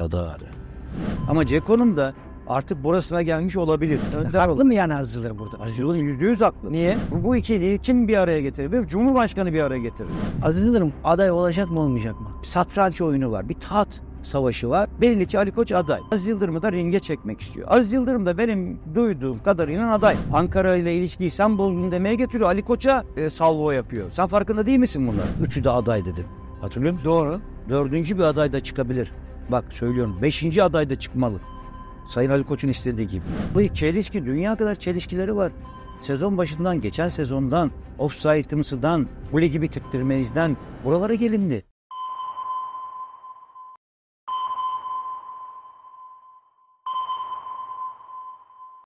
Adarı. Ama Ceko'nun da artık burasına gelmiş olabilir. Haklı mı yani Azizler burada? Azizler yüzde yüz haklı. Niye? Bu, bu ikiliyi kim bir araya getirebilir? Cumhurbaşkanı bir araya getirir. Azizlerim aday olacak mı olmayacak mı? Bir satranç oyunu var. Bir taht savaşı var. Belli ki Ali Koç aday. Aziz Yıldırım'ı da ringe çekmek istiyor. Aziz Yıldırım da benim duyduğum kadarıyla aday. Ankara ile ilişkiyi sen bozdun demeye getiriyor. Ali Koç'a e, salvo yapıyor. Sen farkında değil misin bunlar? Üçü de aday dedim. Hatırlıyor musun? Doğru. Dördüncü bir aday da çıkabilir. Bak söylüyorum 5. aday da çıkmalı. Sayın Ali Koç'un istediği gibi. Bu çelişki dünya kadar çelişkileri var. Sezon başından, geçen sezondan, offside'ımızdan, bu ligi bitirttirmeyizden buralara gelindi.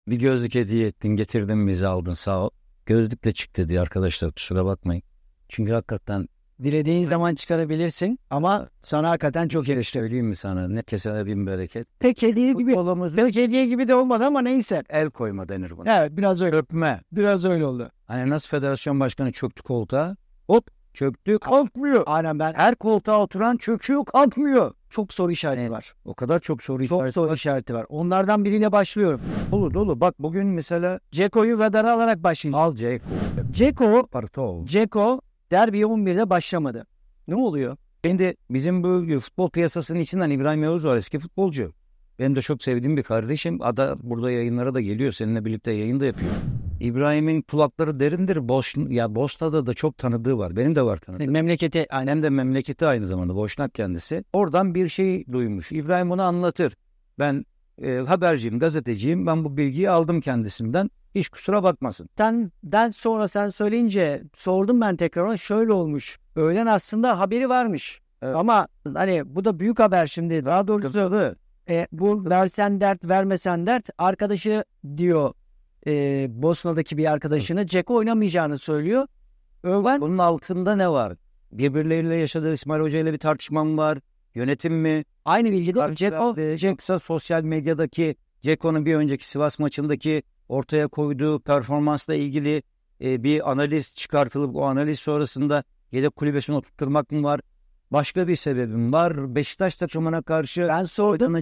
Bir gözlük hediye ettin, getirdin bizi aldın sağ ol. Gözlükle çık dedi arkadaşlar kusura bakmayın. Çünkü hakikaten dilediğin zaman çıkarabilirsin ama sana hakikaten çok eleştirebileyim mi sana? Ne kesene bin bereket. Pek hediye gibi. Olamaz. Pek hediye gibi de olmadı ama neyse. El koyma denir buna. Evet biraz öyle. Öpme. Biraz öyle oldu. Hani nasıl federasyon başkanı çöktü koltuğa. Hop çöktü kalkmıyor. Aynen ben her koltuğa oturan çöküyor kalkmıyor. Çok soru işareti evet. var. O kadar çok soru çok işareti var. Çok soru işareti var. Onlardan biriyle başlıyorum. Dolu dolu. Bak bugün mesela... Ceko'yu radara alarak başlayacağım. Al Ceko. Ceko. Parto. Ceko derbiye 11'de başlamadı. Ne oluyor? Şimdi bizim bu futbol piyasasının içinden hani İbrahim Yavuz var eski futbolcu. Benim de çok sevdiğim bir kardeşim. Ada burada yayınlara da geliyor. Seninle birlikte yayın da yapıyor. İbrahim'in kulakları derindir. Boş, ya Bosna'da da çok tanıdığı var. Benim de var tanıdığı. Hani memleketi aynı. Hem de memleketi aynı zamanda Boşnak kendisi. Oradan bir şey duymuş. İbrahim bunu anlatır. Ben e, haberciyim, gazeteciyim. Ben bu bilgiyi aldım kendisinden. Hiç kusura bakmasın. Senden sonra sen söyleyince sordum ben tekrar ona şöyle olmuş. Öğlen aslında haberi varmış. Evet. Ama hani bu da büyük haber şimdi. Daha doğrusu Tabii. e, bu versen dert vermesen dert arkadaşı diyor e, Bosna'daki bir arkadaşını Ceko oynamayacağını söylüyor. Öğlen... Bunun altında ne var? Birbirleriyle yaşadığı İsmail Hoca ile bir tartışmam var. Yönetim mi? Aynı bilgide Ceko. E, Ceko. Sosyal medyadaki Ceko'nun bir önceki Sivas maçındaki ortaya koyduğu performansla ilgili e, bir analiz çıkartılıp o analiz sonrasında yedek kulübesine oturtturmak mı var? Başka bir sebebim var. Beşiktaş takımına karşı ben sordum.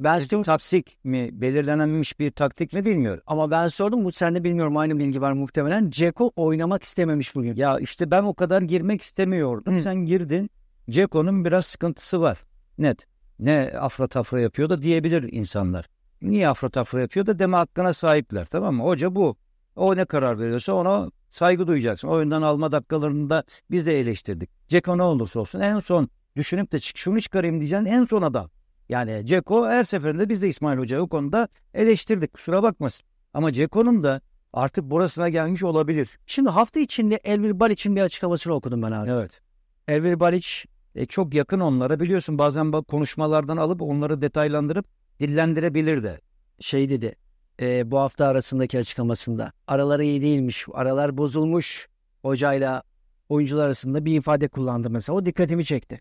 ben sordum. taktik mi belirlenmiş bir taktik mi bilmiyorum. Ama ben sordum bu sende bilmiyorum aynı bilgi var muhtemelen. Ceko oynamak istememiş bugün. Ya işte ben o kadar girmek istemiyordum. Hı. Sen girdin. Ceko'nun biraz sıkıntısı var. Net. Ne afra tafra yapıyor da diyebilir insanlar niye afra tafra yapıyor da deme hakkına sahipler tamam mı? Hoca bu. O ne karar veriyorsa ona saygı duyacaksın. Oyundan alma dakikalarında biz de eleştirdik. Ceko ne olursa olsun en son düşünüp de çık şunu çıkarayım diyeceksin en son adam. Yani Ceko her seferinde biz de İsmail Hoca'yı o konuda eleştirdik. Kusura bakmasın. Ama Ceko'nun da artık burasına gelmiş olabilir. Şimdi hafta içinde Elvir Baliç'in bir açıklamasını okudum ben abi. Evet. Elvir Baliç e, çok yakın onlara biliyorsun bazen konuşmalardan alıp onları detaylandırıp dillendirebilir de. Şey dedi e, bu hafta arasındaki açıklamasında. Araları iyi değilmiş. Aralar bozulmuş. Hocayla oyuncular arasında bir ifade kullandı mesela. O dikkatimi çekti.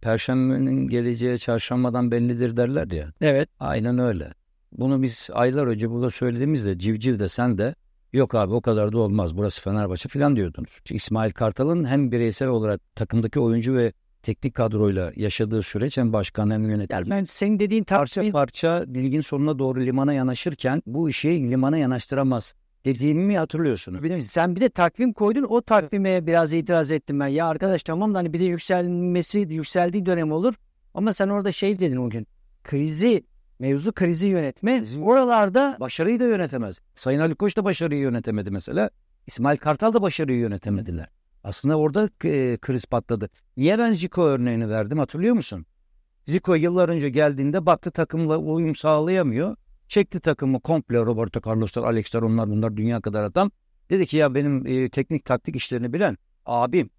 Perşembenin geleceği çarşambadan bellidir derler ya. Evet. Aynen öyle. Bunu biz aylar önce burada söylediğimizde civciv de sen de yok abi o kadar da olmaz burası Fenerbahçe falan diyordunuz. İsmail Kartal'ın hem bireysel olarak takımdaki oyuncu ve teknik kadroyla yaşadığı süreç hem başkan hem yönetici. Yani ben senin dediğin parça parça dilgin sonuna doğru limana yanaşırken bu işi limana yanaştıramaz dediğimi hatırlıyorsunuz. Bir sen bir de takvim koydun o takvime biraz itiraz ettim ben. Ya arkadaş tamam da hani bir de yükselmesi yükseldiği dönem olur. Ama sen orada şey dedin o gün. Krizi mevzu krizi yönetme. Oralarda başarıyı da yönetemez. Sayın Ali Koç da başarıyı yönetemedi mesela. İsmail Kartal da başarıyı yönetemediler. Aslında orada e, kriz patladı. Niye ben Zico örneğini verdim hatırlıyor musun? Zico yıllar önce geldiğinde baktı takımla uyum sağlayamıyor. Çekti takımı komple Roberto Carlos'lar, Alex'ler onlar bunlar dünya kadar adam. Dedi ki ya benim e, teknik taktik işlerini bilen abim.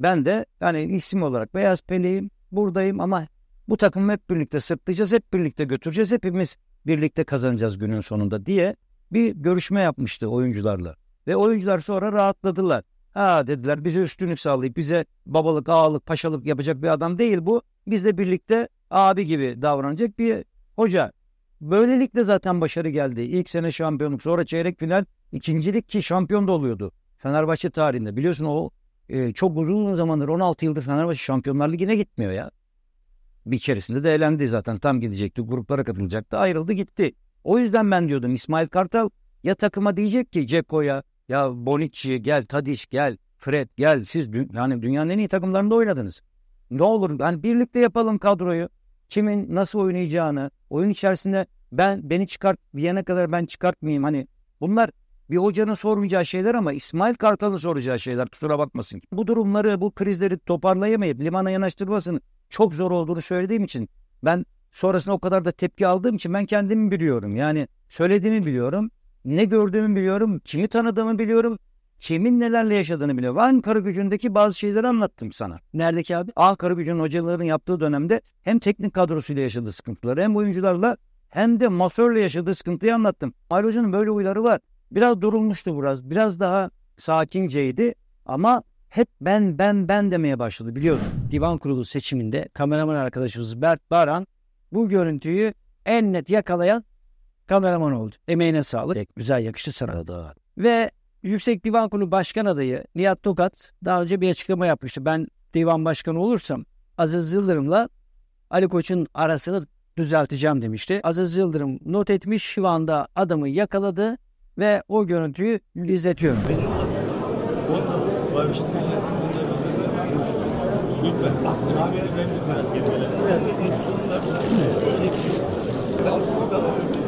Ben de yani isim olarak Beyaz Pele'yim, buradayım ama bu takımı hep birlikte sırtlayacağız, hep birlikte götüreceğiz, hepimiz birlikte kazanacağız günün sonunda diye bir görüşme yapmıştı oyuncularla. Ve oyuncular sonra rahatladılar. Ha dediler bize üstünlük sağlayıp bize babalık, ağalık, paşalık yapacak bir adam değil bu. Bizle birlikte abi gibi davranacak bir hoca. Böylelikle zaten başarı geldi. İlk sene şampiyonluk sonra çeyrek final ikincilik ki şampiyon da oluyordu. Fenerbahçe tarihinde biliyorsun o e, çok uzun zamandır 16 yıldır Fenerbahçe Şampiyonlar Ligi'ne gitmiyor ya. Bir keresinde de elendi zaten tam gidecekti gruplara katılacaktı ayrıldı gitti. O yüzden ben diyordum İsmail Kartal ya takıma diyecek ki Ceko'ya ya Bonicci gel, Tadiş gel, Fred gel. Siz dü yani dünyanın en iyi takımlarında oynadınız. Ne olur yani birlikte yapalım kadroyu. Kimin nasıl oynayacağını, oyun içerisinde ben beni çıkart diyene kadar ben çıkartmayayım. Hani bunlar bir hocanın sormayacağı şeyler ama İsmail Kartal'ın soracağı şeyler kusura bakmasın. Bu durumları, bu krizleri toparlayamayıp limana yanaştırmasının çok zor olduğunu söylediğim için ben sonrasında o kadar da tepki aldığım için ben kendimi biliyorum. Yani söylediğimi biliyorum ne gördüğümü biliyorum, kimi tanıdığımı biliyorum, kimin nelerle yaşadığını biliyorum. Ankara gücündeki bazı şeyleri anlattım sana. Neredeki abi? Ankara gücünün hocalarının yaptığı dönemde hem teknik kadrosuyla yaşadığı sıkıntıları hem oyuncularla hem de masörle yaşadığı sıkıntıyı anlattım. Ali Hoca'nın böyle huyları var. Biraz durulmuştu biraz. Biraz daha sakinceydi ama hep ben ben ben demeye başladı biliyorsun. Divan kurulu seçiminde kameraman arkadaşımız Bert Baran bu görüntüyü en net yakalayan kameraman oldu. Emeğine sağlık. Tek güzel yakıştı sana da. Ve Yüksek Divan Kurulu Başkan adayı Nihat Tokat daha önce bir açıklama yapmıştı. Ben divan başkanı olursam Aziz Yıldırım'la Ali Koç'un arasını düzelteceğim demişti. Aziz Yıldırım not etmiş şu anda adamı yakaladı ve o görüntüyü izletiyorum. Lütfen.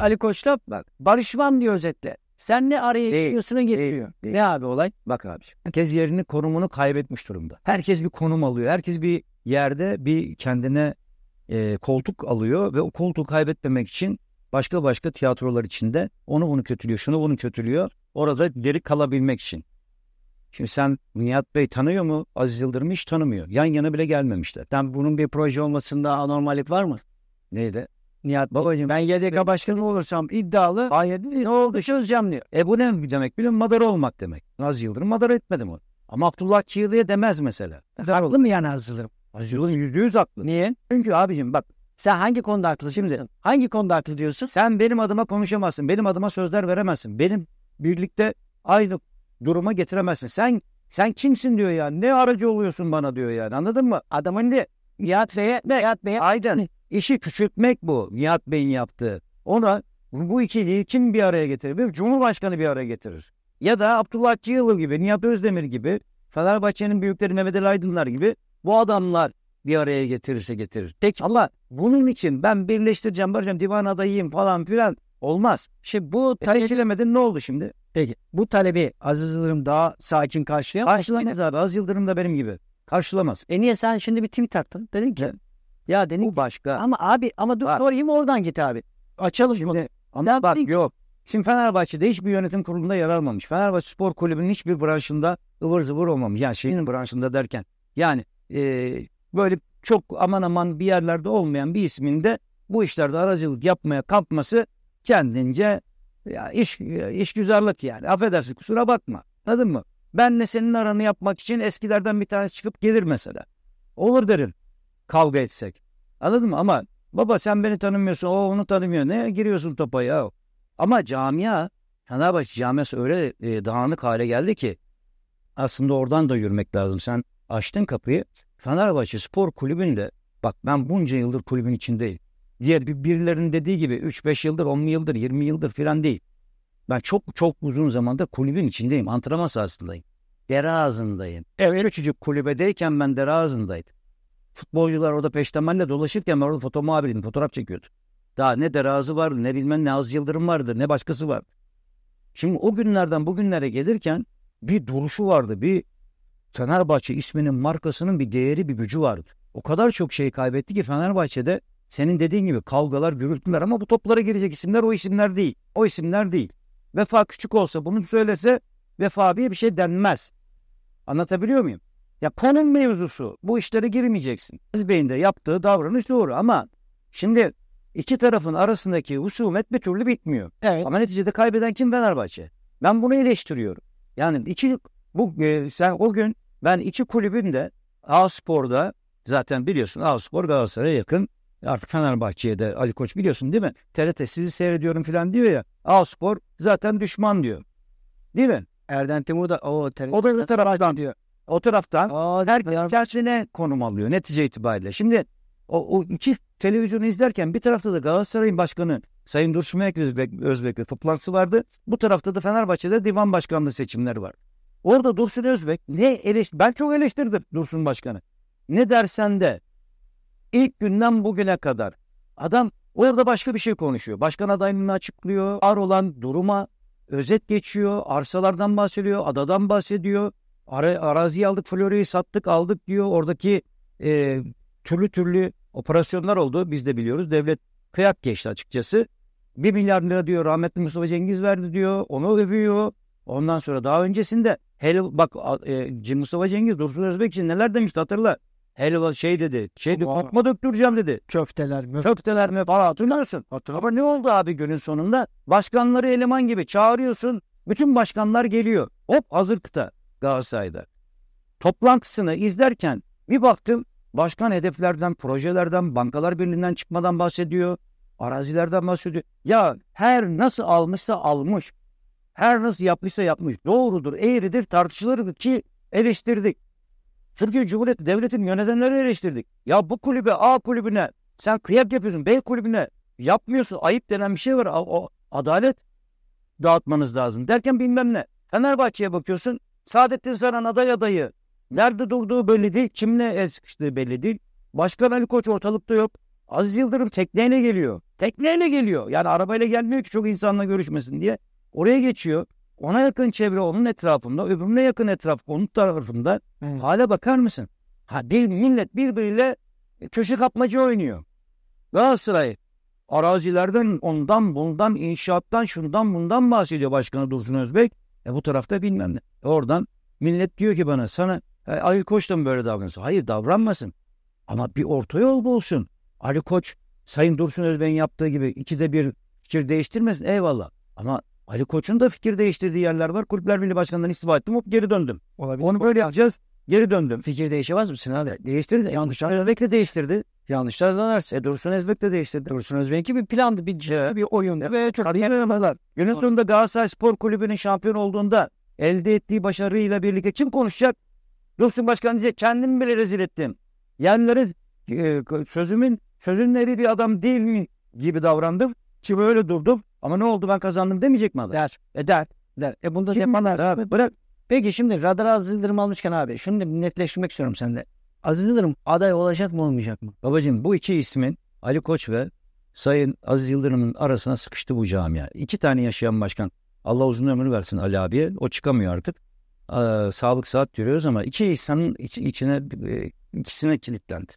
Ali Koçlap bak barışmam diyor özetle. Sen ne araya değil, getiriyor. Değil, Ne abi olay? Bak abi. Herkes yerini konumunu kaybetmiş durumda. Herkes bir konum alıyor. Herkes bir yerde bir kendine e, koltuk alıyor ve o koltuğu kaybetmemek için başka başka tiyatrolar içinde onu bunu kötülüyor, şunu bunu kötülüyor. Orada geri kalabilmek için. Şimdi sen Nihat Bey tanıyor mu? Aziz Yıldırım'ı hiç tanımıyor. Yan yana bile gelmemişler. Tam bunun bir proje olmasında anormallik var mı? Neydi? Nihat babacığım ben YDK başkanı olursam iddialı hayır ne oldu çözeceğim diyor. E bu ne demek biliyor musun? Madara olmak demek. Az Yıldırım madara etmedi mi? Ama Abdullah Çığlı'ya demez mesela. E, haklı mı yani Az Yıldırım? Az Yıldırım yüzde yüz haklı. Niye? Çünkü abicim bak sen hangi konuda haklı şimdi? Hangi konuda haklı diyorsun? Sen benim adıma konuşamazsın. Benim adıma sözler veremezsin. Benim birlikte aynı duruma getiremezsin. Sen sen kimsin diyor ya. Ne aracı oluyorsun bana diyor yani. Anladın mı? Adamın ne? Nihat Bey'e Nihat Bey'e Aydın İşi küçültmek bu. Nihat Bey'in yaptığı. Ona bu ikiliyi kim bir araya getirebilir? Cumhurbaşkanı bir araya getirir. Ya da Abdullah Çığılı gibi, Nihat Özdemir gibi, Fenerbahçe'nin büyükleri Mehmet Ali Aydınlar gibi bu adamlar bir araya getirirse getirir. Tek Allah bunun için ben birleştireceğim, barışacağım, divan adayıyım falan filan olmaz. Şimdi bu e, tarihçilemeden ne oldu şimdi? Peki bu talebi Aziz Yıldırım daha sakin karşılayamaz. Karşılamaz abi Aziz Yıldırım da benim gibi. Karşılamaz. E niye sen şimdi bir tweet attın? Dedin ki. Ya dedim bu başka. Ama abi ama dur bak. sorayım oradan git abi. Açalım şimdi. Bunu. Ama ya bak ki... yok. Şimdi Fenerbahçe'de hiçbir yönetim kurulunda yer almamış. Fenerbahçe Spor Kulübü'nün hiçbir branşında ıvır zıvır olmamış. Yani şeyin branşında derken. Yani e, böyle çok aman aman bir yerlerde olmayan bir ismin de bu işlerde aracılık yapmaya kalkması kendince ya iş iş işgüzarlık yani. Affedersin kusura bakma. Anladın mı? Ben Benle senin aranı yapmak için eskilerden bir tanesi çıkıp gelir mesela. Olur derim. Kavga etsek. Anladın mı? Ama baba sen beni tanımıyorsun. O onu tanımıyor. Ne giriyorsun topa ya? Ama camia Fenerbahçe camiası öyle e, dağınık hale geldi ki aslında oradan da yürümek lazım. Sen açtın kapıyı. Fenerbahçe Spor Kulübü'nde bak ben bunca yıldır kulübün içindeyim. Diğer birilerinin dediği gibi 3-5 yıldır, 10 yıldır, 20 yıldır filan değil. Ben çok çok uzun zamandır kulübün içindeyim. Antrenman sahasındayım. Dere ağzındayım. Evet. Küçücük kulübedeyken ben dere ağzındaydım. Futbolcular orada peştemalde dolaşırken ben orada foto muhabiriydim. Fotoğraf çekiyordum. Daha ne derazi var, ne bilmem ne az yıldırım vardır, ne başkası var. Şimdi o günlerden bugünlere gelirken bir duruşu vardı. Bir Fenerbahçe isminin markasının bir değeri, bir gücü vardı. O kadar çok şey kaybetti ki Fenerbahçe'de senin dediğin gibi kavgalar, gürültüler ama bu toplara girecek isimler o isimler değil. O isimler değil. Vefa küçük olsa bunu söylese Vefa abiye bir şey denmez. Anlatabiliyor muyum? Ya konun mevzusu. Bu işlere girmeyeceksin. Aziz Bey'in de yaptığı davranış doğru ama şimdi iki tarafın arasındaki husumet bir türlü bitmiyor. Evet. Ama neticede kaybeden kim? Fenerbahçe. Ben bunu eleştiriyorum. Yani iki bu e, sen o gün ben iki kulübün de A Spor'da zaten biliyorsun A Spor Galatasaray'a yakın Artık Fenerbahçe'ye de Ali Koç biliyorsun değil mi? TRT sizi seyrediyorum falan diyor ya. A zaten düşman diyor. Değil mi? Erden Timur da o, ter- o da öbür taraftan diyor. O taraftan Aa, herkes kendine konum alıyor netice itibariyle. Şimdi o, o iki televizyonu izlerken bir tarafta da Galatasaray'ın başkanı Sayın Dursun Özbek, Özbek'le toplantısı vardı. Bu tarafta da Fenerbahçe'de divan başkanlığı seçimleri var. Orada Dursun Özbek ne eleştir ben çok eleştirdim Dursun Başkanı. Ne dersen de İlk günden bugüne kadar adam orada başka bir şey konuşuyor. Başkan adaylığını açıklıyor. Ar olan duruma özet geçiyor. Arsalardan bahsediyor. Adadan bahsediyor. Ara, araziyi aldık, Florya'yı sattık, aldık diyor. Oradaki e, türlü türlü operasyonlar oldu. Biz de biliyoruz. Devlet kıyak geçti açıkçası. Bir milyar lira diyor rahmetli Mustafa Cengiz verdi diyor. Onu övüyor. Ondan sonra daha öncesinde hele bak e, Mustafa Cengiz Dursun Özbek için neler demişti hatırla helva şey dedi. Şey dedi Vallahi. atma döktüreceğim dedi. Köfteler mi? Köfteler mi falan hatırlarsın. Hatırlarsın. Ama ne oldu abi günün sonunda? Başkanları eleman gibi çağırıyorsun. Bütün başkanlar geliyor. Hop hazır kıta Galatasaray'da. Toplantısını izlerken bir baktım başkan hedeflerden, projelerden, bankalar birliğinden çıkmadan bahsediyor. Arazilerden bahsediyor. Ya her nasıl almışsa almış. Her nasıl yapmışsa yapmış. Doğrudur, eğridir tartışılır ki eleştirdik. Türkiye Cumhuriyeti Devleti'nin yönetenleri eleştirdik. Ya bu kulübe A kulübüne sen kıyak yapıyorsun. B kulübüne yapmıyorsun. Ayıp denen bir şey var. o adalet dağıtmanız lazım. Derken bilmem ne. Fenerbahçe'ye bakıyorsun. Saadettin Saran aday adayı. Nerede durduğu belli değil. Kimle el sıkıştığı belli değil. Başkan Ali Koç ortalıkta yok. Aziz Yıldırım tekneyle geliyor. Tekneyle geliyor. Yani arabayla gelmiyor ki çok insanla görüşmesin diye. Oraya geçiyor. Ona yakın çevre onun etrafında, öbürüne yakın etraf onun tarafında. Evet. Hale bakar mısın? Ha bir millet birbiriyle köşe kapmacı oynuyor. Galatasaray arazilerden ondan bundan inşaattan şundan bundan bahsediyor başkanı Dursun Özbek. E bu tarafta bilmem ne. E oradan millet diyor ki bana sana e, Ali Koç da mı böyle davranıyorsun? Hayır davranmasın. Ama bir orta yol bulsun. Ali Koç Sayın Dursun Özbek'in yaptığı gibi ikide bir fikir değiştirmesin eyvallah. Ama Ali Koç'un da fikir değiştirdiği yerler var. Kulüpler Birliği Başkanı'ndan istifa ettim hop geri döndüm. Olabilir. Onu böyle yapacağız. Geri döndüm. Fikir değişemez misin abi? Değiştirdi. Yanlışlar Özbek de değiştirdi. Yanlışlar dönerse. E, Dursun Özbek de değiştirdi. Dursun Özbek'in bir plandı, bir e, ciddi evet. bir oyundu evet. ve çok kariyer Günün sonunda Galatasaray Spor Kulübü'nün şampiyon olduğunda elde ettiği başarıyla birlikte kim konuşacak? Dursun Başkan diyecek kendimi bile rezil ettim. Yerleri e, sözümün sözünleri bir adam değil mi gibi davrandım. Şimdi öyle durdum. Ama ne oldu ben kazandım demeyecek mi adam? Der. E der. Der. E bunda yapanlar abi. Bırak. Peki şimdi radar Aziz Yıldırım almışken abi şunu da netleştirmek istiyorum sende. Aziz Yıldırım aday olacak mı olmayacak mı? Babacığım bu iki ismin Ali Koç ve Sayın Aziz Yıldırım'ın arasına sıkıştı bu camia. İki tane yaşayan başkan. Allah uzun ömür versin Ali abiye. O çıkamıyor artık. Ee, sağlık saat görüyoruz ama iki insanın iç, içine e, ikisine kilitlendi.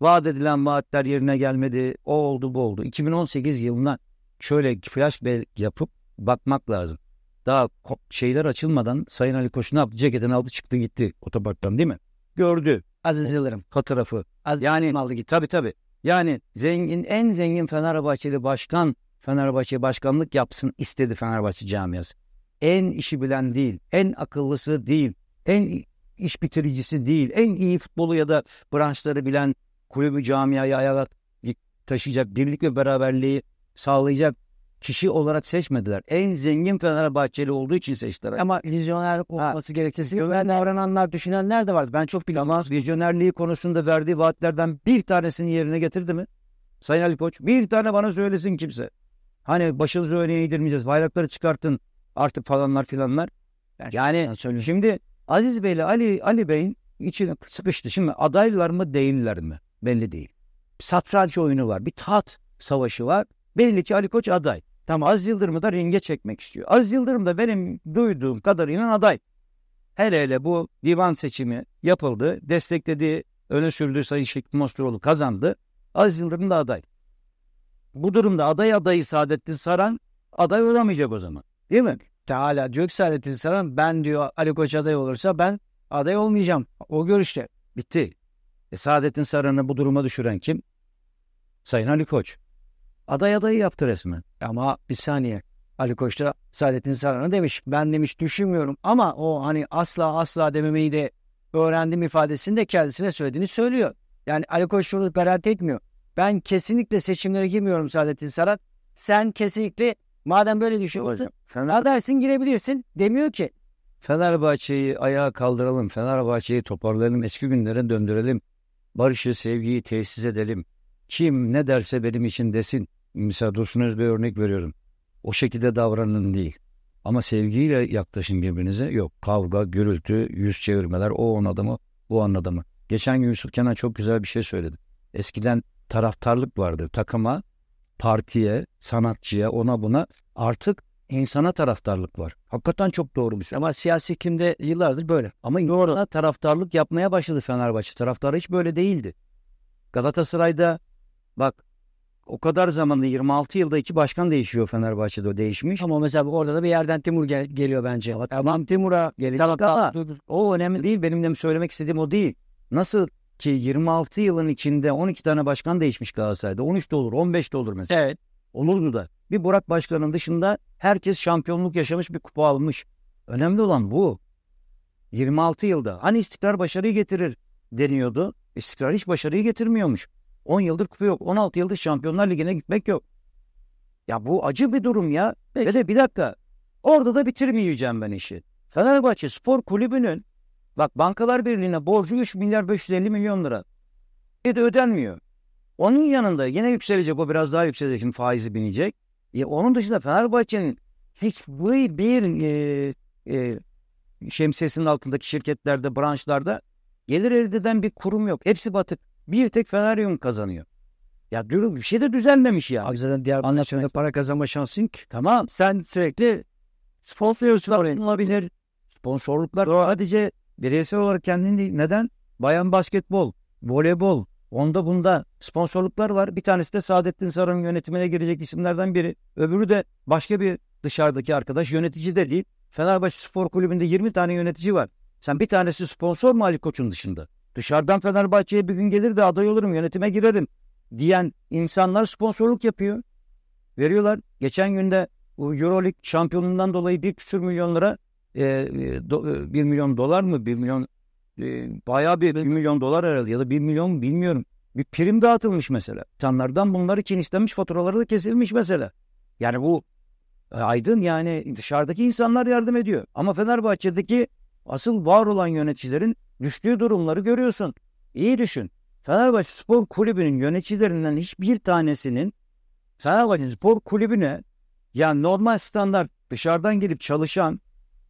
Vaat edilen vaatler yerine gelmedi. O oldu bu oldu. 2018 yılına şöyle flashback yapıp bakmak lazım. Daha şeyler açılmadan Sayın Ali Koç ne yaptı? ceketini aldı çıktı gitti otoparktan değil mi? Gördü. Aziz Yıldırım. Fotoğrafı. Aziz yani, aldı gitti. Tabii tabii. Yani zengin en zengin Fenerbahçeli başkan Fenerbahçe başkanlık yapsın istedi Fenerbahçe camiası. En işi bilen değil, en akıllısı değil, en iş bitiricisi değil, en iyi futbolu ya da branşları bilen kulübü camiayı ayağa taşıyacak birlik ve beraberliği sağlayacak kişi olarak seçmediler. En zengin Fenerbahçeli olduğu için seçtiler. Ama vizyoner olması ha, gerekçesi güven davrananlar, düşünenler de vardı. Ben çok biliyorum. vizyonerliği konusunda verdiği vaatlerden bir tanesini yerine getirdi mi? Sayın Ali Koç bir tane bana söylesin kimse. Hani başınızı öne eğdirmeyeceğiz. Bayrakları çıkartın artık falanlar filanlar. Ben yani şimdi Aziz Bey ile Ali, Ali Bey'in için sıkıştı. Şimdi adaylar mı değiller mi? Belli değil. satranç oyunu var. Bir taht savaşı var. Belli ki Ali Koç aday. Tam Az Yıldırım'ı da ringe çekmek istiyor. Az Yıldırım da benim duyduğum kadarıyla aday. Hele hele bu divan seçimi yapıldı. Desteklediği, öne sürdüğü Sayın Şekli Mosturoğlu kazandı. Az Yıldırım da aday. Bu durumda aday adayı Saadettin Saran aday olamayacak o zaman. Değil mi? Teala diyor ki Saadettin Saran ben diyor Ali Koç aday olursa ben aday olmayacağım. O görüşte. Bitti. E, Saadettin Saran'ı bu duruma düşüren kim? Sayın Ali Koç. Aday adayı yaptı resmen. Ama bir saniye. Ali Koç da Saadettin Saran'a demiş. Ben demiş düşünmüyorum ama o hani asla asla dememeyi de öğrendim ifadesini de kendisine söylediğini söylüyor. Yani Ali Koç şunu garanti etmiyor. Ben kesinlikle seçimlere girmiyorum Saadettin Saran. Sen kesinlikle madem böyle düşünüyorsun Fener... adayısın girebilirsin demiyor ki. Fenerbahçe'yi ayağa kaldıralım. Fenerbahçe'yi toparlayalım. Eski günlere döndürelim. Barışı, sevgiyi tesis edelim. Kim ne derse benim için desin mesela Dursun Özbey örnek veriyorum. O şekilde davranın değil. Ama sevgiyle yaklaşın birbirinize. Yok kavga, gürültü, yüz çevirmeler o on adamı bu an adamı. Geçen gün Yusuf Kenan çok güzel bir şey söyledi. Eskiden taraftarlık vardı. Takıma, partiye, sanatçıya, ona buna artık insana taraftarlık var. Hakikaten çok doğru bir şey. Ama siyasi kimde yıllardır böyle. Ama doğru. insana taraftarlık yapmaya başladı Fenerbahçe. Taraftarı hiç böyle değildi. Galatasaray'da bak o kadar zamanda 26 yılda iki başkan değişiyor Fenerbahçe'de o değişmiş. Ama mesela orada da bir yerden Timur gel- geliyor bence. Tamam Timur'a gelecek tamam, ama dur, dur. o önemli değil. Benim de söylemek istediğim o değil. Nasıl ki 26 yılın içinde 12 tane başkan değişmiş Galatasaray'da. 13 de olur, 15 de olur mesela. Evet. Olurdu da. Bir Burak Başkan'ın dışında herkes şampiyonluk yaşamış bir kupa almış. Önemli olan bu. 26 yılda. Hani istikrar başarıyı getirir deniyordu. İstikrar hiç başarıyı getirmiyormuş. 10 yıldır kupa yok. 16 yıldır Şampiyonlar Ligi'ne gitmek yok. Ya bu acı bir durum ya. Peki. Ve de bir dakika. Orada da bitirmeyeceğim ben işi. Fenerbahçe Spor Kulübü'nün bak Bankalar Birliği'ne borcu 3 milyar 550 milyon lira. E de ödenmiyor. Onun yanında yine yükselecek o biraz daha yükselecek şimdi faizi binecek. E onun dışında Fenerbahçe'nin hiçbir bir e, e, şemsiyesinin altındaki şirketlerde, branşlarda gelir elde eden bir kurum yok. Hepsi batık. Bir tek Feneryum kazanıyor. Ya durum bir şey de düzenlemiş ya. Abi zaten diğer anlaşmada para kazanma şansın ki. Tamam. Sen sürekli sponsorluklar olabilir. Sponsorluklar Doğru. sadece bireysel olarak kendini değil. Neden? Bayan basketbol, voleybol, onda bunda sponsorluklar var. Bir tanesi de Saadettin Sarı'nın yönetimine girecek isimlerden biri. Öbürü de başka bir dışarıdaki arkadaş yönetici de değil. Fenerbahçe Spor Kulübü'nde 20 tane yönetici var. Sen bir tanesi sponsor mu Ali Koç'un dışında? Dışarıdan Fenerbahçe'ye bir gün gelir de aday olurum, yönetime girerim diyen insanlar sponsorluk yapıyor. Veriyorlar. Geçen günde Euroleague şampiyonundan dolayı bir küsür milyon lira e, e do, 1 e, milyon dolar mı? 1 milyon e, bayağı bir 1 milyon dolar herhalde ya da 1 milyon bilmiyorum. Bir prim dağıtılmış mesela. İnsanlardan bunlar için istemiş faturaları da kesilmiş mesela. Yani bu e, aydın yani dışarıdaki insanlar yardım ediyor. Ama Fenerbahçe'deki asıl var olan yöneticilerin Düştüğü durumları görüyorsun. İyi düşün. Fenerbahçe Spor Kulübü'nün yöneticilerinden hiçbir tanesinin Fenerbahçe Spor Kulübü'ne yani normal standart dışarıdan gelip çalışan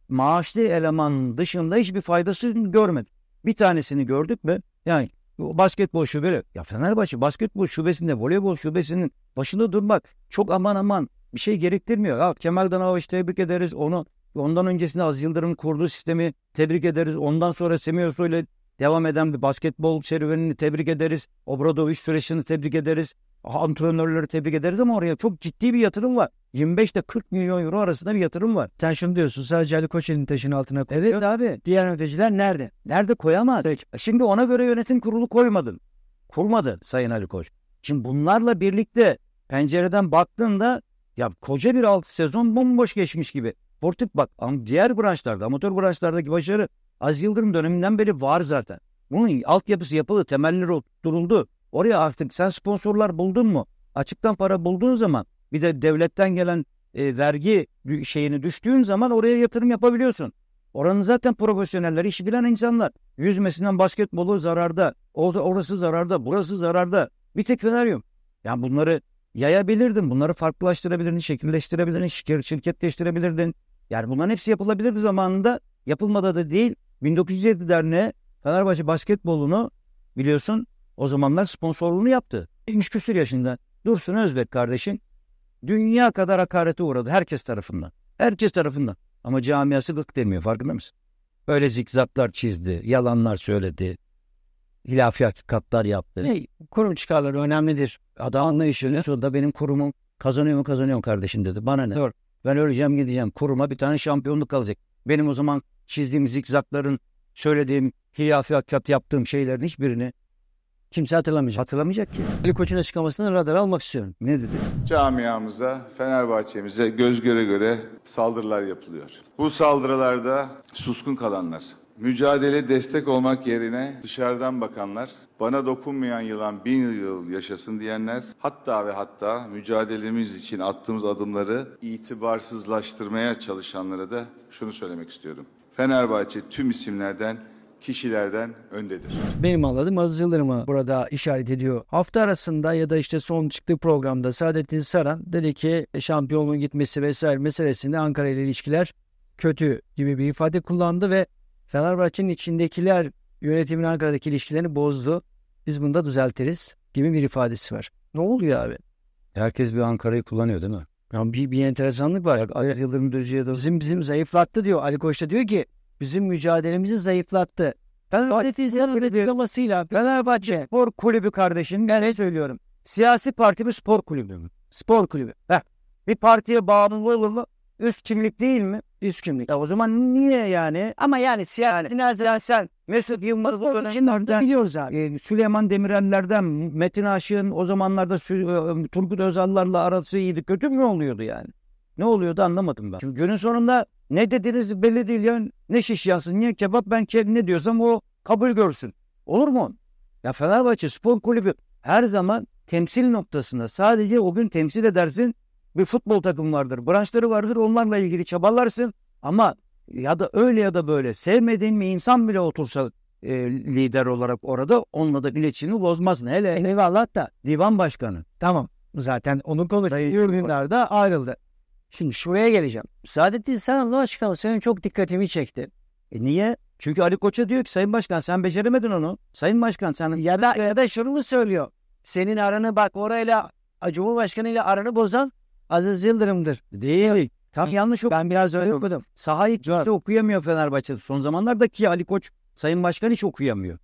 maaşlı elemanın dışında hiçbir faydası görmedim. Bir tanesini gördük mü? Yani basketbol şubeleri. Ya Fenerbahçe basketbol şubesinde, voleybol şubesinin başında durmak çok aman aman bir şey gerektirmiyor. Ya Kemal Danavaş tebrik ederiz. Onu Ondan öncesinde Aziz Yıldırım'ın kurduğu sistemi tebrik ederiz. Ondan sonra Semih Özsoy ile devam eden bir basketbol serüvenini tebrik ederiz. Obradoviç süreçini tebrik ederiz. Antrenörleri tebrik ederiz ama oraya çok ciddi bir yatırım var. 25 ile 40 milyon euro arasında bir yatırım var. Sen şunu diyorsun sadece Ali Koç'un taşın altına koyuyor. Evet abi. Diğer yöneticiler nerede? Nerede koyamaz. Peki. E şimdi ona göre yönetim kurulu koymadın. Kurmadı Sayın Ali Koç. Şimdi bunlarla birlikte pencereden baktığında ya koca bir alt sezon bomboş geçmiş gibi. Sportif bak diğer branşlarda, amatör branşlardaki başarı Az Yıldırım döneminden beri var zaten. Bunun altyapısı yapıldı, temelleri oturuldu. Oraya artık sen sponsorlar buldun mu? Açıktan para bulduğun zaman bir de devletten gelen e, vergi şeyini düştüğün zaman oraya yatırım yapabiliyorsun. Oranın zaten profesyoneller, işi bilen insanlar. Yüzmesinden basketbolu zararda, orası zararda, burası zararda. Bir tek Feneryum. Yani bunları yayabilirdin, bunları farklılaştırabilirdin, şekilleştirebilirdin, şirketleştirebilirdin. Yani bunların hepsi yapılabilirdi zamanında. Yapılmadı da değil. 1907 Derneği Fenerbahçe basketbolunu biliyorsun o zamanlar sponsorluğunu yaptı. 70 küsür yaşında Dursun Özbek kardeşin dünya kadar hakarete uğradı herkes tarafından. Herkes tarafından. Ama camiası gık demiyor farkında mısın? Böyle zikzaklar çizdi, yalanlar söyledi, hilafi hakikatlar yaptı. Ne, kurum çıkarları önemlidir. Adam anlayışı. Ne? Sonra da benim kurumum kazanıyor mu kazanıyor mu kardeşim dedi. Bana ne? Doğru. Ben öleceğim gideceğim. Kuruma bir tane şampiyonluk kalacak. Benim o zaman çizdiğim zikzakların, söylediğim, hiyafiyakat yaptığım şeylerin hiçbirini kimse hatırlamayacak. Hatırlamayacak ki. Ali Koç'un açıklamasından radar almak istiyorum. Ne dedi? Camiamıza, Fenerbahçe'mize göz göre göre saldırılar yapılıyor. Bu saldırılarda suskun kalanlar, mücadele destek olmak yerine dışarıdan bakanlar, bana dokunmayan yılan bin yıl yaşasın diyenler, hatta ve hatta mücadelemiz için attığımız adımları itibarsızlaştırmaya çalışanlara da şunu söylemek istiyorum. Fenerbahçe tüm isimlerden kişilerden öndedir. Benim anladığım Aziz Yıldırım'ı burada işaret ediyor. Hafta arasında ya da işte son çıktığı programda Saadettin Saran dedi ki e, şampiyonluğun gitmesi vesaire meselesinde Ankara ile ilişkiler kötü gibi bir ifade kullandı ve Fenerbahçe'nin içindekiler yönetimin Ankara'daki ilişkilerini bozdu. Biz bunu da düzeltiriz gibi bir ifadesi var. Ne oluyor abi? Herkes bir Ankara'yı kullanıyor değil mi? Ya bir, bir enteresanlık var. Ya, Ali Yıldırım Dözü'ye de... Bizim, bizim zayıflattı diyor. Ali Koç da diyor ki bizim mücadelemizi zayıflattı. Fenerbahçe'nin açıklamasıyla Fenerbahçe spor kulübü kardeşim ben ne söylüyorum? Siyasi parti bir spor kulübü mü? Spor kulübü. Heh. Bir partiye bağımlı olur mu? Üst kimlik değil mi? Biz kimlik. Ya o zaman niye yani? Ama yani yani nereden sen Mesut Yılmaz o biliyoruz abi. E, Süleyman Demirel'lerden Metin Aşık'ın o zamanlarda Sü e, e, Turgut Özal'larla arası iyiydi. Kötü mü oluyordu yani? Ne oluyordu anlamadım ben. Şimdi günün sonunda ne dediğiniz belli değil yani. Ne şiş yansın niye kebap ben ke ne diyorsam o kabul görsün. Olur mu? Ya Fenerbahçe Spor Kulübü her zaman temsil noktasında sadece o gün temsil edersin bir futbol takım vardır, branşları vardır. Onlarla ilgili çabalarsın ama ya da öyle ya da böyle sevmediğin bir insan bile otursa e, lider olarak orada onunla da iletişimi bozmazsın. Hele eyvallah da divan başkanı. Tamam zaten onu konuşuyor günlerde ayrıldı. Şimdi şuraya geleceğim. Saadettin Saran Başkan senin çok dikkatimi çekti. E niye? Çünkü Ali Koç'a diyor ki Sayın Başkan sen beceremedin onu. Sayın Başkan sen... Ya da, ya da şunu mu söylüyor? Senin aranı bak orayla Cumhurbaşkanı ile aranı bozan Aziz Yıldırım'dır. Değil. Tam yanlış okudum. Ben biraz öyle okudum. Sahayı kimse okuyamıyor Fenerbahçe'de. Son zamanlardaki Ali Koç Sayın Başkan hiç okuyamıyor.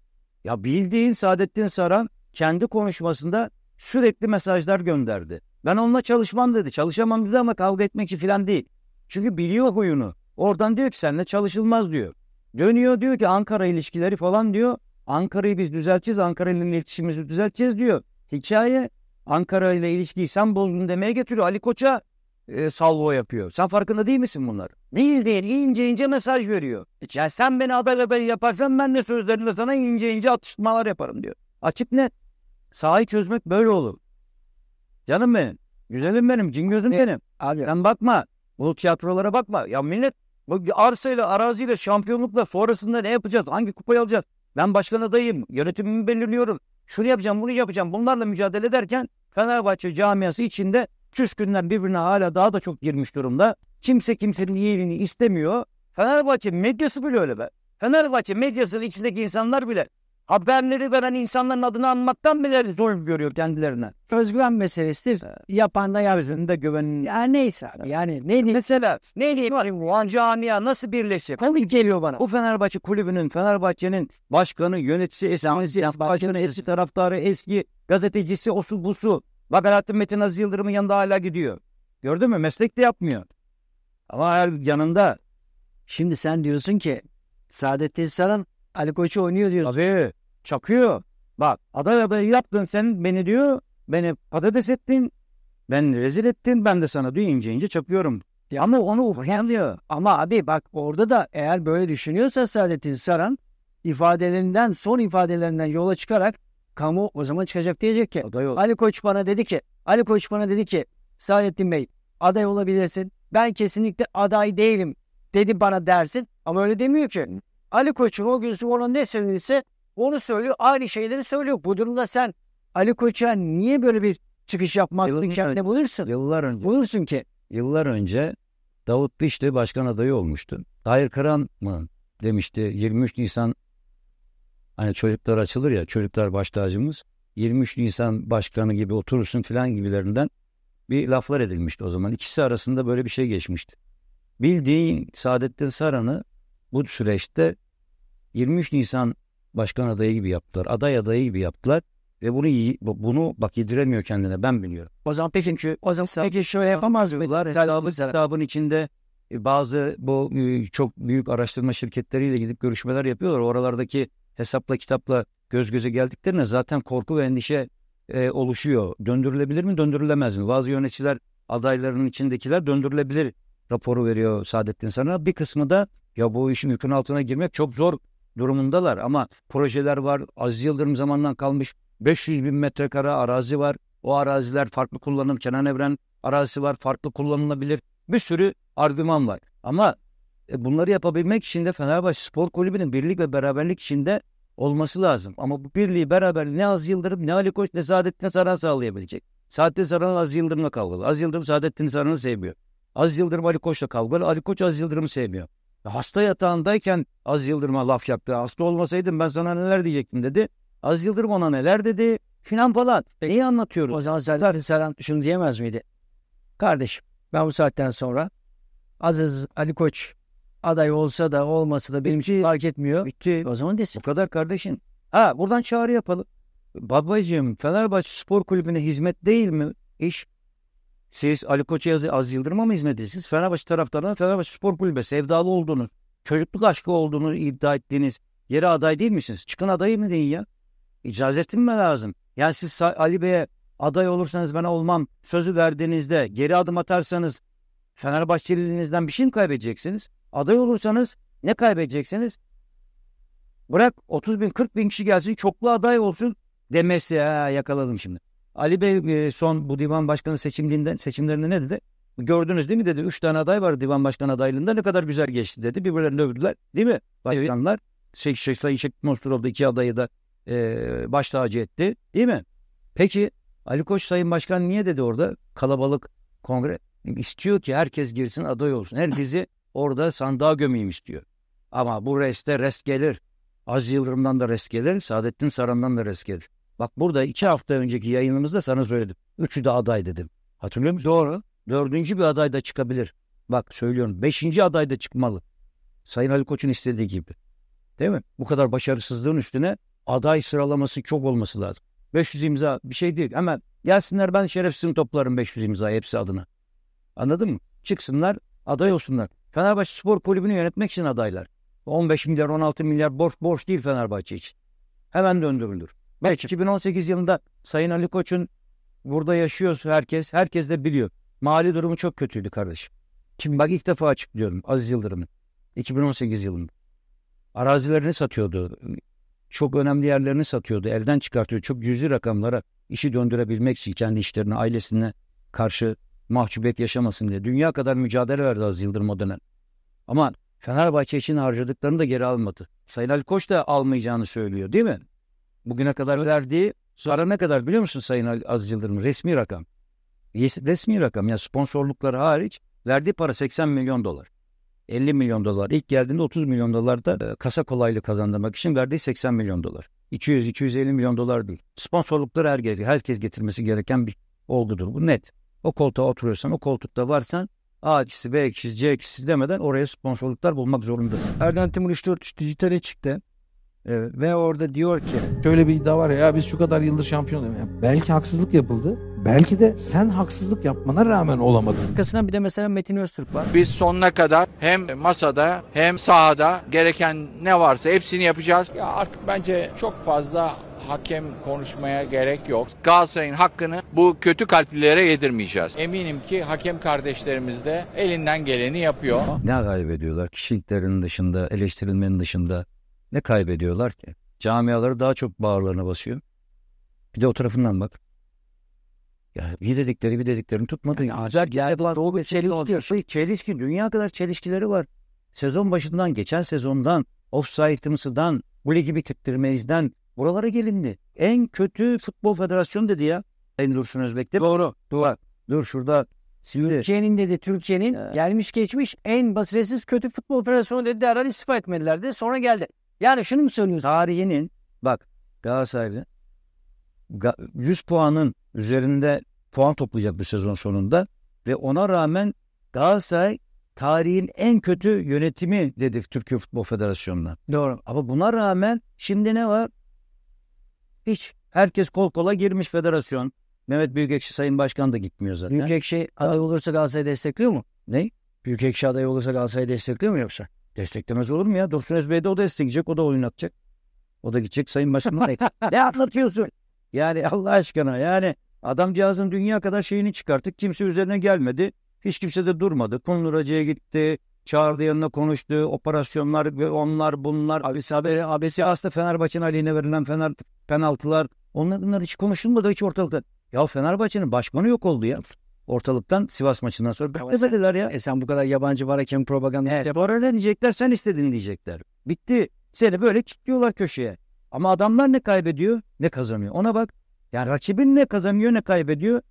Ya bildiğin Saadettin Saran kendi konuşmasında sürekli mesajlar gönderdi. Ben onunla çalışmam dedi. Çalışamam dedi ama kavga etmek için falan değil. Çünkü biliyor huyunu. Oradan diyor ki seninle çalışılmaz diyor. Dönüyor diyor ki Ankara ilişkileri falan diyor. Ankara'yı biz düzelteceğiz. Ankara ile iletişimimizi düzelteceğiz diyor. Hikaye Ankara ile ilişkiyi sen bozdun demeye getiriyor. Ali Koç'a e, salvo yapıyor. Sen farkında değil misin bunlar? Değil değil. İnce ince mesaj veriyor. E, ya sen beni aday aday yaparsan ben de sözlerimle sana ince ince atışmalar yaparım diyor. Açık ne? Sahayı çözmek böyle olur. Canım benim. Güzelim benim. Cin gözüm ne? benim. Abi. Sen bakma. Bu tiyatrolara bakma. Ya millet bu arsayla, araziyle, şampiyonlukla sonrasında ne yapacağız? Hangi kupayı alacağız? Ben başkan adayım. Yönetimimi belirliyorum şunu yapacağım bunu yapacağım bunlarla mücadele ederken Fenerbahçe camiası içinde küskünler birbirine hala daha da çok girmiş durumda. Kimse kimsenin iyiliğini istemiyor. Fenerbahçe medyası bile öyle be. Fenerbahçe medyasının içindeki insanlar bile haberleri veren insanların adını anmaktan bile zulüm görüyor kendilerine. Özgüven meselesidir. Evet. Yapan da yapsın da güvenin. Ya neyse abi yani ne diyeyim. Mesela ne diyeyim Van camia nasıl birleşecek? Komik geliyor bana. Bu Fenerbahçe kulübünün, Fenerbahçe'nin başkanı, yöneticisi, esamesi, başkanı, eski taraftarı, eski gazetecisi, osu busu. Bak Alaaddin Metin Aziz Yıldırım'ın yanında hala gidiyor. Gördün mü? Meslek de yapmıyor. Ama her yanında. Şimdi sen diyorsun ki Saadettin Saran Ali Koç'u oynuyor diyorsun. Tabii. Çakıyor. Bak aday adayı yaptın sen beni diyor. Beni patates ettin. Ben rezil ettin. Ben de sana diyor ince ince çakıyorum. Ya ama onu ufayamıyor. Ama abi bak orada da eğer böyle düşünüyorsa Saadettin Saran ifadelerinden son ifadelerinden yola çıkarak kamu o zaman çıkacak diyecek ki aday ol. Ali Koç bana dedi ki Ali Koç bana dedi ki Saadettin Bey aday olabilirsin. Ben kesinlikle aday değilim dedi bana dersin. Ama öyle demiyor ki. Ali Koç'un o gün ona ne söylediyse onu söylüyor. Aynı şeyleri söylüyor. Bu durumda sen Ali Koç'a niye böyle bir çıkış yapmadın kendine bulursun? Yıllar önce. Bulursun ki. Yıllar önce Davut Dişli başkan adayı olmuştu. Tahir Kıran mı demişti 23 Nisan hani çocuklar açılır ya çocuklar baş tacımız 23 Nisan başkanı gibi oturursun filan gibilerinden bir laflar edilmişti o zaman. İkisi arasında böyle bir şey geçmişti. Bildiğin Saadettin Saran'ı bu süreçte 23 Nisan başkan adayı gibi yaptılar. Aday adayı gibi yaptılar. Ve bunu bunu bak yediremiyor kendine ben biliyorum. O zaman peki çünkü o zaman peki şöyle yapamaz mıydılar? Hesabı, hesabın içinde e, bazı bu e, çok büyük araştırma şirketleriyle gidip görüşmeler yapıyorlar. Oralardaki hesapla kitapla göz göze geldiklerine zaten korku ve endişe e, oluşuyor. Döndürülebilir mi döndürülemez mi? Bazı yöneticiler adaylarının içindekiler döndürülebilir raporu veriyor Saadettin sana. Bir kısmı da ya bu işin yükün altına girmek çok zor durumundalar ama projeler var. Az Yıldırım zamandan kalmış 500 bin metrekare arazi var. O araziler farklı kullanım. Kenan Evren arazisi var. Farklı kullanılabilir. Bir sürü argüman var. Ama e, bunları yapabilmek için de Fenerbahçe Spor Kulübü'nün birlik ve beraberlik içinde olması lazım. Ama bu birliği beraberliği ne Az Yıldırım ne Ali Koç ne Saadettin Saran sağlayabilecek. Saadettin Saran Az Yıldırım'la kavgalı. Az Yıldırım Saadettin Saran'ı sevmiyor. Az Yıldırım Ali Koç'la kavgalı. Ali Koç Az Yıldırım'ı sevmiyor. Hasta yatağındayken Az Yıldırım'a laf yaptı. Hasta olmasaydım ben sana neler diyecektim dedi. Az Yıldırım ona neler dedi filan falan. Peki. Neyi anlatıyoruz? O zaman Serdar Seren şunu diyemez miydi? Kardeşim ben bu saatten sonra Aziz Ali Koç aday olsa da olmasa da benim için fark etmiyor. Bitti. O zaman desin. O kadar kardeşim. Ha buradan çağrı yapalım. Babacığım Fenerbahçe Spor Kulübü'ne hizmet değil mi iş? Siz Ali Koç'a az Yıldırım'a mı hizmet ediyorsunuz? Fenerbahçe taraftarına Fenerbahçe Spor Kulübü sevdalı olduğunuz, çocukluk aşkı olduğunu iddia ettiğiniz yere aday değil misiniz? Çıkın adayı mı deyin ya? İcazetim mi lazım? Yani siz Ali Bey'e aday olursanız ben olmam sözü verdiğinizde geri adım atarsanız Fenerbahçeliliğinizden bir şey mi kaybedeceksiniz? Aday olursanız ne kaybedeceksiniz? Bırak 30 bin 40 bin kişi gelsin çoklu aday olsun demesi ha, yakaladım şimdi. Ali Bey e, son bu divan başkanı seçimlerinden seçimlerinde ne dedi? Gördünüz değil mi dedi. Üç tane aday var divan başkanı adaylığında ne kadar güzel geçti dedi. Birbirlerini övdüler değil mi? Başkanlar şey, şey, Sayın Şekip Mosturov iki adayı da e, baş tacı etti değil mi? Peki Ali Koç Sayın Başkan niye dedi orada kalabalık kongre istiyor ki herkes girsin aday olsun. Herkesi orada sandığa gömeyim istiyor. Ama bu reste rest gelir. Az Yıldırım'dan da rest gelir. Saadettin Saran'dan da rest gelir. Bak burada iki hafta önceki yayınımızda sana söyledim. Üçü de aday dedim. Hatırlıyor musun? Doğru. Dördüncü bir aday da çıkabilir. Bak söylüyorum. Beşinci aday da çıkmalı. Sayın Ali Koç'un istediği gibi. Değil mi? Bu kadar başarısızlığın üstüne aday sıralaması çok olması lazım. 500 imza bir şey değil. Hemen gelsinler ben şerefsizim toplarım 500 imza hepsi adına. Anladın mı? Çıksınlar aday olsunlar. Fenerbahçe Spor Kulübü'nü yönetmek için adaylar. 15 milyar 16 milyar borç borç değil Fenerbahçe için. Hemen döndürülür. Ben 2018 yılında Sayın Ali Koç'un burada yaşıyoruz herkes, herkes de biliyor. Mali durumu çok kötüydü kardeşim. Kim bak ilk defa açıklıyorum Aziz Yıldırım'ın. 2018 yılında. Arazilerini satıyordu. Çok önemli yerlerini satıyordu. Elden çıkartıyordu Çok yüzlü rakamlara işi döndürebilmek için kendi işlerine, ailesine karşı mahcubiyet yaşamasın diye. Dünya kadar mücadele verdi Aziz Yıldırım o dönem. Ama Fenerbahçe için harcadıklarını da geri almadı. Sayın Ali Koç da almayacağını söylüyor değil mi? Bugüne kadar verdiği sonra ne kadar biliyor musun Sayın az Yıldırım? Resmi rakam. Resmi rakam yani sponsorlukları hariç verdiği para 80 milyon dolar. 50 milyon dolar. İlk geldiğinde 30 milyon dolar da e, kasa kolaylığı kazandırmak için verdiği 80 milyon dolar. 200-250 milyon dolar değil. Sponsorlukları her, herkes getirmesi gereken bir olgudur. Bu net. O koltuğa oturuyorsan, o koltukta varsan A kişisi, B kişisi, C kişisi demeden oraya sponsorluklar bulmak zorundasın. Erden Timur 343 dijitale çıktı. Evet. Ve orada diyor ki şöyle bir iddia var ya, ya biz şu kadar yıldır şampiyon ya. Belki haksızlık yapıldı. Belki de sen haksızlık yapmana rağmen olamadın. Arkasına bir de mesela Metin Öztürk var. Biz sonuna kadar hem masada hem sahada gereken ne varsa hepsini yapacağız. Ya artık bence çok fazla hakem konuşmaya gerek yok. Galatasaray'ın hakkını bu kötü kalplilere yedirmeyeceğiz. Eminim ki hakem kardeşlerimiz de elinden geleni yapıyor. Ne kaybediyorlar? Kişiliklerinin dışında, eleştirilmenin dışında ne kaybediyorlar ki? Camiaları daha çok bağırlarına basıyor. Bir de o tarafından bak. Ya bir dedikleri bir dediklerini tutmadı. Yani acayip yerler şey o şey çelişki, çelişki, dünya kadar çelişkileri var. Sezon başından, geçen sezondan, offside'ımızdan, bu ligi bitirtmeyizden buralara gelindi. En kötü futbol federasyonu dedi ya. En Dursun Özbek değil mi? Doğru. Doğru. Dur şurada Türkiye'nin dedi Türkiye'nin gelmiş geçmiş en basiresiz kötü futbol federasyonu dedi derhal istifa etmediler de Sonra geldi. Yani şunu mu söylüyorsun? Tarihinin bak Galatasaray'da 100 puanın üzerinde puan toplayacak bir sezon sonunda ve ona rağmen Galatasaray tarihin en kötü yönetimi dedi Türkiye Futbol Federasyonu'na. Doğru. Ama buna rağmen şimdi ne var? Hiç. Herkes kol kola girmiş federasyon. Mehmet Büyükekşi Sayın Başkan da gitmiyor zaten. Büyükekşi aday olursa Galatasaray'ı destekliyor mu? Ne? Büyükekşi aday olursa Galatasaray'ı destekliyor mu yoksa? Desteklemez olur mu ya? Dursun Özbey de o destekleyecek, o da oyun atacak O da gidecek Sayın Başkan'a. ne anlatıyorsun? Yani Allah aşkına yani adamcağızın dünya kadar şeyini çıkarttık. Kimse üzerine gelmedi. Hiç kimse de durmadı. Konur Hacı'ya gitti. Çağırdı yanına konuştu. Operasyonlar ve onlar bunlar. Abisi, abisi hasta Fenerbahçe'nin aleyhine verilen Fener penaltılar. Onlar bunlar hiç konuşulmadı hiç ortalıkta. Ya Fenerbahçe'nin başkanı yok oldu ya ortalıktan Sivas maçından sonra ne beklediler ya. E sen bu kadar yabancı var hakem propaganda evet. yapar. Öyle diyecekler sen istedin diyecekler. Bitti. Seni böyle kilitliyorlar köşeye. Ama adamlar ne kaybediyor ne kazanıyor. Ona bak. Yani rakibin ne kazanıyor ne kaybediyor.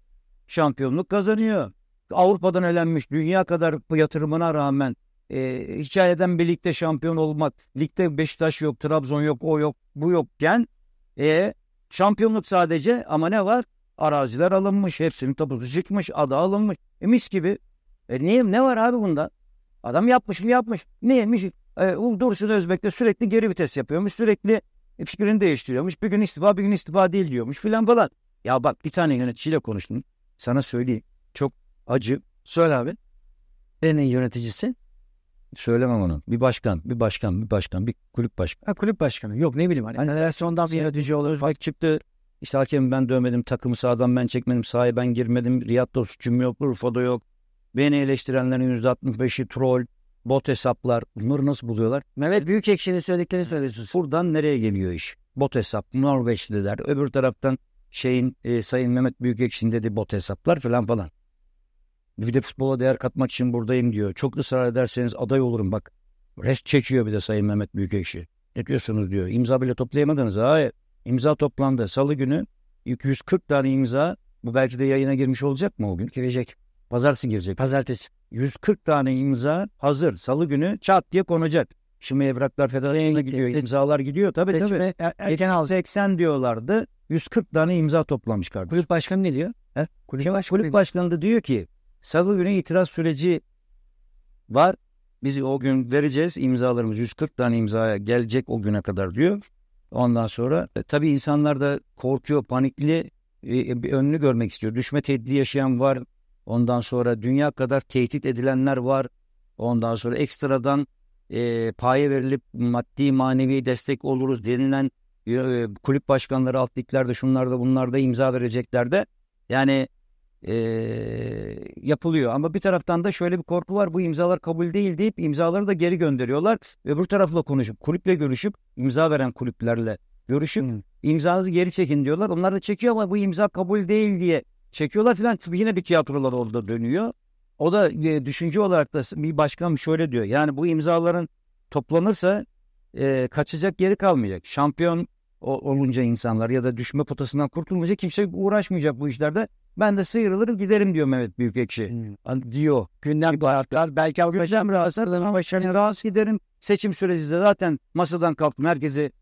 Şampiyonluk kazanıyor. Avrupa'dan elenmiş dünya kadar bu yatırımına rağmen e, hikayeden birlikte şampiyon olmak. Ligde Beşiktaş yok, Trabzon yok, o yok, bu yokken e, şampiyonluk sadece ama ne var? Araziler alınmış, hepsinin tapusu çıkmış, adı alınmış. E mis gibi. E niye, ne var abi bunda? Adam yapmış mı yapmış. Neymiş? E, Dursun Özbek de sürekli geri vites yapıyormuş. Sürekli e, fikrini değiştiriyormuş. Bir gün istifa bir gün istifa değil diyormuş filan falan. Ya bak bir tane yöneticiyle konuştum. Sana söyleyeyim. Çok acı. Söyle abi. Senin yöneticisi? Söylemem onu. Bir başkan, bir başkan, bir başkan, bir kulüp başkanı. Ha kulüp başkanı. Yok ne bileyim hani. Hani bir yönetici olur. Fak çıktı. İşte hakemi ben dövmedim, takımı sağdan ben çekmedim, sahaya ben girmedim, Riyad'da suçum yok, Urfa'da yok. Beni eleştirenlerin %65'i troll, bot hesaplar. Bunları nasıl buluyorlar? Mehmet Büyük Büyükekşi'nin söylediklerini söylüyorsunuz Buradan nereye geliyor iş? Bot hesap, Norveçliler, öbür taraftan şeyin e, Sayın Mehmet Büyükekşi'nin dedi bot hesaplar falan falan. Bir de futbola değer katmak için buradayım diyor. Çok ısrar ederseniz aday olurum bak. Rest çekiyor bir de Sayın Mehmet Büyükekşi. Ne diyorsunuz diyor. İmza bile toplayamadınız. Hayır imza toplandı. Salı günü 140 tane imza bu belki de yayına girmiş olacak mı o gün? Girecek. Pazartesi girecek. Pazartesi. 140 tane imza hazır. Salı günü çat diye konacak. Şimdi evraklar federasyonuna gidiyor. imzalar gidiyor. Tabii Seçme, tabii. Erken 80 diyorlardı. 140 tane imza toplamış kardeşim. Kulüp başkanı ne diyor? He? Kulüp, Şimdi, başkanı kulüp başkanı da diyor ki salı günü itiraz süreci var. Biz o gün vereceğiz imzalarımız 140 tane imza gelecek o güne kadar diyor. Ondan sonra e, tabii insanlar da korkuyor, panikli e, e, bir önünü görmek istiyor. Düşme tehdidi yaşayan var. Ondan sonra dünya kadar tehdit edilenler var. Ondan sonra ekstradan e, paye verilip maddi manevi destek oluruz denilen e, e kulüp başkanları alt da bunlar da imza verecekler de yani e, yapılıyor. Ama bir taraftan da şöyle bir korku var. Bu imzalar kabul değil deyip imzaları da geri gönderiyorlar. Öbür tarafla konuşup kulüple görüşüp imza veren kulüplerle görüşüp hmm. imzanızı geri çekin diyorlar. Onlar da çekiyor ama bu imza kabul değil diye çekiyorlar filan. Çünkü yine bir tiyatrolar orada dönüyor. O da e, düşünce olarak da bir başkan şöyle diyor. Yani bu imzaların toplanırsa e, kaçacak yeri kalmayacak. Şampiyon olunca insanlar ya da düşme potasından kurtulmayacak kimse uğraşmayacak bu işlerde. Ben de sıyrılır giderim diyor Mehmet Büyükekşi. Hmm. Diyor. Gündem bayatlar. Belki Avrupa gündem rahatsız. Başarıya rahatsız giderim. Seçim sürecinde zaten masadan kalktım. Herkesi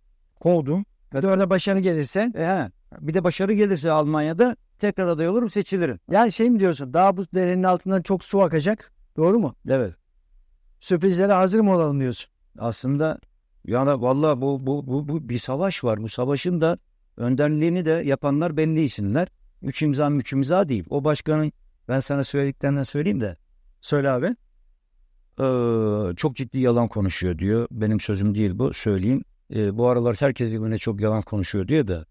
kovdum. Evet. Öyle başarı gelirse. E, bir de başarı gelirse Almanya'da tekrar aday olurum seçilirim. Yani şey mi diyorsun? Daha bu derenin altından çok su akacak. Doğru mu? Evet. Sürprizlere hazır mı olalım diyorsun? Aslında yani valla bu, bu, bu, bu bir savaş var. Bu savaşın da önderliğini de yapanlar belli isimler. Üç imza üç imza değil. O başkanın ben sana söylediklerinden söyleyeyim de. Söyle abi. Ee, çok ciddi yalan konuşuyor diyor. Benim sözüm değil bu söyleyeyim. Ee, bu aralar herkes birbirine çok yalan konuşuyor diyor da.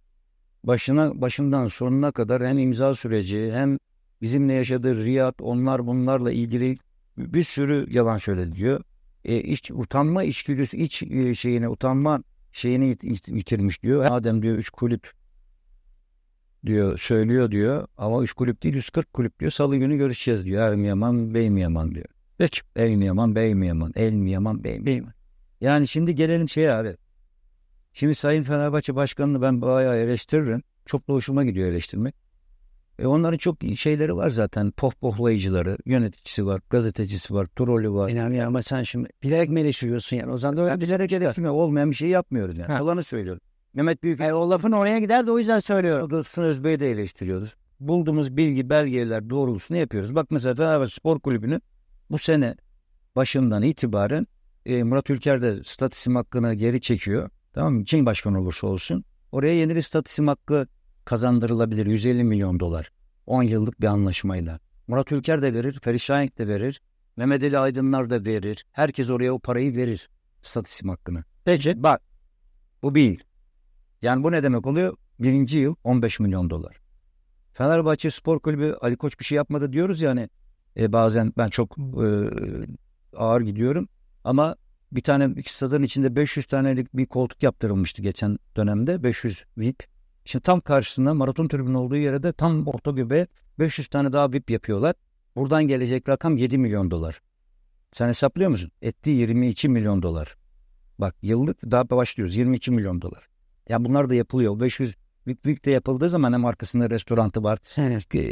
Başına başından sonuna kadar hem imza süreci hem bizimle yaşadığı Riyad onlar bunlarla ilgili bir sürü yalan söyledi diyor. E, iç, utanma içgüdüsü iç e, şeyine utanma şeyini yit, yitirmiş diyor. Adem diyor üç kulüp diyor söylüyor diyor ama 3 kulüp değil 140 kulüp diyor salı günü görüşeceğiz diyor Er mi Bey mi diyor. Peki El mi Yaman Bey mi El mi Bey, Bey Yani şimdi gelelim şeye abi. Şimdi Sayın Fenerbahçe Başkanı'nı ben bayağı eleştiririm. Çok da hoşuma gidiyor eleştirmek. E onların çok şeyleri var zaten. Pohpohlayıcıları, yöneticisi var, gazetecisi var, trolü var. İnanmıyorum ama sen şimdi bilerek mi eleştiriyorsun yani? O zaman da öyle ya bilerek şey eleştirme. Olmayan bir şey yapmıyoruz yani. Ha. söylüyorum. Mehmet Büyük. Yani e, o lafın oraya gider de o yüzden söylüyorum. Dursun Özbey'i de eleştiriyoruz. Bulduğumuz bilgi, belgeler doğrulusunu yapıyoruz. Bak mesela Fenerbahçe Spor Kulübü'nü bu sene başından itibaren e, Murat Ülker de statüsim hakkını geri çekiyor. Tamam mı? Kim başkan olursa olsun. Oraya yeni bir statüsim hakkı kazandırılabilir. 150 milyon dolar. 10 yıllık bir anlaşmayla. Murat Ülker de verir. Ferit Şahenk de verir. Mehmet Ali Aydınlar da verir. Herkes oraya o parayı verir. Statüsim hakkını. Peki. Bak bu bir. Yani bu ne demek oluyor? Birinci yıl 15 milyon dolar. Fenerbahçe Spor Kulübü Ali Koç bir şey yapmadı diyoruz yani. e, bazen ben çok e, ağır gidiyorum ama bir tane stadın içinde 500 tanelik bir koltuk yaptırılmıştı geçen dönemde 500 VIP. Şimdi tam karşısında maraton tribünü olduğu yere de tam orta göbe 500 tane daha VIP yapıyorlar. Buradan gelecek rakam 7 milyon dolar. Sen hesaplıyor musun? Etti 22 milyon dolar. Bak yıllık daha başlıyoruz 22 milyon dolar. Yani bunlar da yapılıyor. 500 büyük büyük de yapıldığı zaman hem arkasında restorantı var.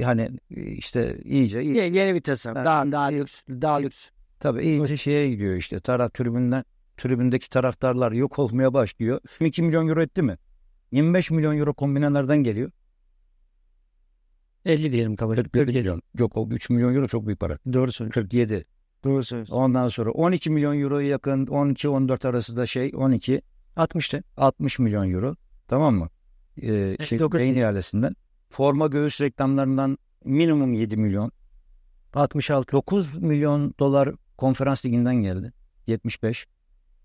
Hani e, işte iyice. Iyi. Yeni bir tasarım. Yani, daha, e, daha lüks. Daha lüks. Tabii iyice şeye gidiyor işte. Taraf tribünden tribündeki taraftarlar yok olmaya başlıyor. 2 milyon euro etti mi? 25 milyon euro kombinelerden geliyor. 50 diyelim kabul 40 milyon. Yok o 3 milyon euro çok büyük para. Doğru söylüyorsun. 47. Doğru söylüyorsun. Ondan sonra 12 milyon euroya yakın 12-14 arası da şey 12. 60'tı. 60 milyon euro. Tamam mı? Ee, şey, beyin ihalesinden. Forma göğüs reklamlarından minimum 7 milyon. 66. 9 milyon dolar konferans liginden geldi. 75.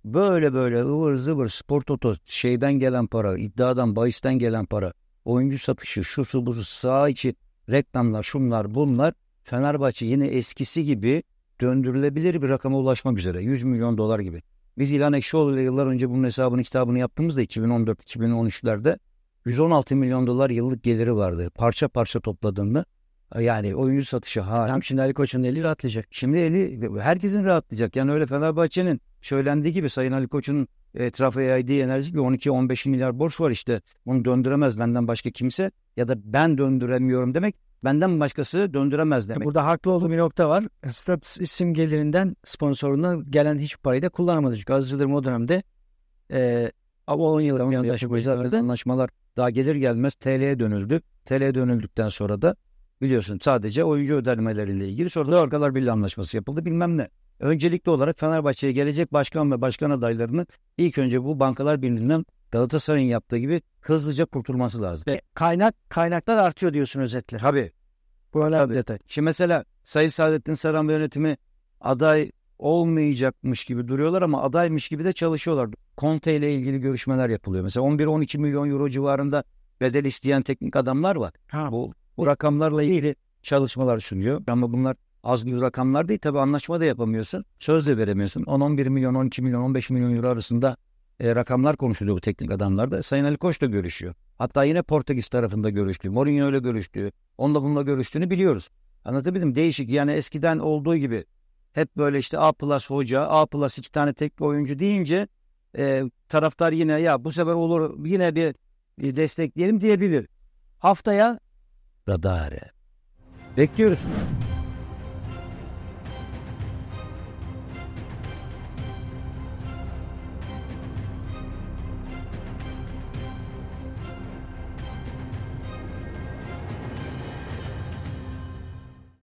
Böyle böyle ıvır zıvır spor toto şeyden gelen para, iddiadan, bahisten gelen para, oyuncu satışı, şu su bu sağ içi reklamlar, şunlar bunlar. Fenerbahçe yine eskisi gibi döndürülebilir bir rakama ulaşmak üzere. 100 milyon dolar gibi. Biz İlhan Ekşioğlu ile yıllar önce bunun hesabını kitabını yaptığımızda 2014-2013'lerde 116 milyon dolar yıllık geliri vardı. Parça parça topladığında e, yani oyuncu satışı ha. Hem şimdi Ali Koç'un eli rahatlayacak. Şimdi eli herkesin rahatlayacak. Yani öyle Fenerbahçe'nin söylendiği gibi Sayın Ali Koç'un etrafa yaydığı enerjik bir 12-15 milyar borç var işte. Bunu döndüremez benden başka kimse ya da ben döndüremiyorum demek Benden başkası döndüremez demek. Burada haklı olduğu bir nokta var. Stats isim gelirinden sponsoruna gelen hiçbir parayı da kullanamadı. Çünkü Aziz Yıldırım o dönemde e, ama 10 yıl tamam, yandaşı anlaşmalar daha gelir gelmez TL'ye dönüldü. TL'ye dönüldükten sonra da biliyorsun sadece oyuncu ödemeleriyle ilgili sonra da Arkalar Birliği anlaşması yapıldı bilmem ne. Öncelikli olarak Fenerbahçe'ye gelecek başkan ve başkan adaylarını ilk önce bu Bankalar Birliği'nden Galatasaray'ın yaptığı gibi hızlıca kurtulması lazım. Ve kaynak kaynaklar artıyor diyorsun özetle. Tabii. Bu önemli Tabii. detay. Şimdi mesela Sayın Saadettin Saran ve yönetimi aday olmayacakmış gibi duruyorlar ama adaymış gibi de çalışıyorlar. Conte ile ilgili görüşmeler yapılıyor. Mesela 11-12 milyon euro civarında bedel isteyen teknik adamlar var. Ha, bu, bu rakamlarla ilgili çalışmalar sunuyor. Ama bunlar az bir rakamlar değil. Tabii anlaşma da yapamıyorsun. Söz de veremiyorsun. 10-11 milyon, 12 milyon, 15 milyon euro arasında e, rakamlar konuşuluyor bu teknik adamlarda. Sayın Ali Koç da görüşüyor. Hatta yine Portekiz tarafında görüştü. Mourinho ile görüştü. Onunla bununla görüştüğünü biliyoruz. Anlatabildim değişik yani eskiden olduğu gibi hep böyle işte A plus hoca, A plus iki tane tek oyuncu deyince e, taraftar yine ya bu sefer olur yine bir, bir destekleyelim diyebilir. Haftaya Radare. Bekliyoruz.